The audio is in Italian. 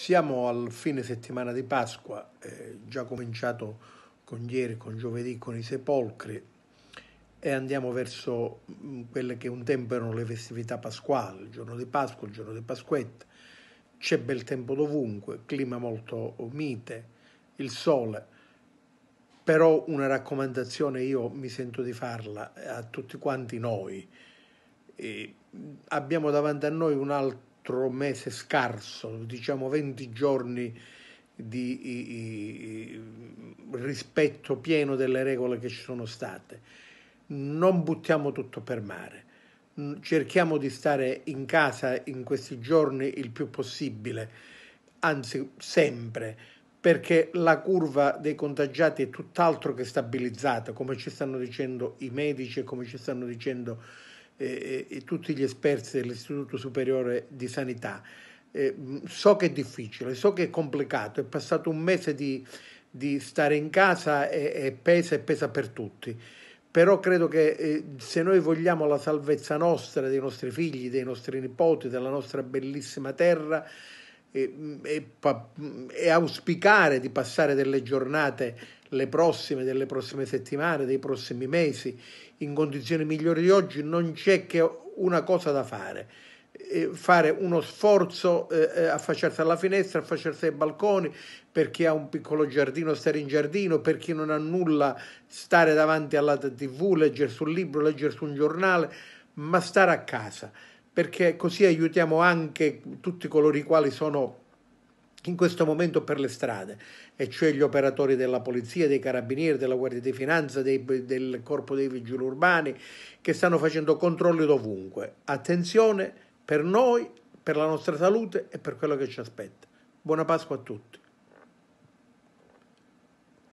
Siamo al fine settimana di Pasqua, eh, già cominciato con ieri, con giovedì, con i sepolcri e andiamo verso mm, quelle che un tempo erano le festività pasquali, il giorno di Pasqua, il giorno di Pasquetta. C'è bel tempo dovunque, clima molto mite, il sole. Però una raccomandazione io mi sento di farla eh, a tutti quanti noi. E mm, abbiamo davanti a noi un altro altro mese scarso, diciamo 20 giorni di i, i, rispetto pieno delle regole che ci sono state. Non buttiamo tutto per mare, mm, cerchiamo di stare in casa in questi giorni il più possibile, anzi sempre, perché la curva dei contagiati è tutt'altro che stabilizzata, come ci stanno dicendo i medici e come ci stanno dicendo e, e tutti gli esperti dell'Istituto Superiore di Sanità. Eh, so che è difficile, so che è complicato, è passato un mese di, di stare in casa e, e, pesa e pesa per tutti, però credo che eh, se noi vogliamo la salvezza nostra, dei nostri figli, dei nostri nipoti, della nostra bellissima terra, e, e, e, auspicare di passare delle giornate, le prossime, delle prossime settimane, dei prossimi mesi, in condizioni migliori di oggi, non c'è che una cosa da fare. E fare uno sforzo, eh, eh affacciarsi certo alla finestra, affacciarsi certo ai balconi, per chi ha un piccolo giardino stare in giardino, per chi non ha nulla stare davanti alla tv, leggere un libro, leggere su un giornale, ma stare a casa perché così aiutiamo anche tutti coloro i quali sono in questo momento per le strade, e cioè gli operatori della polizia, dei carabinieri, della Guardia di Finanza, dei, del Corpo dei Vigili Urbani, che stanno facendo controlli dovunque. Attenzione per noi, per la nostra salute e per quello che ci aspetta. Buona Pasqua a tutti.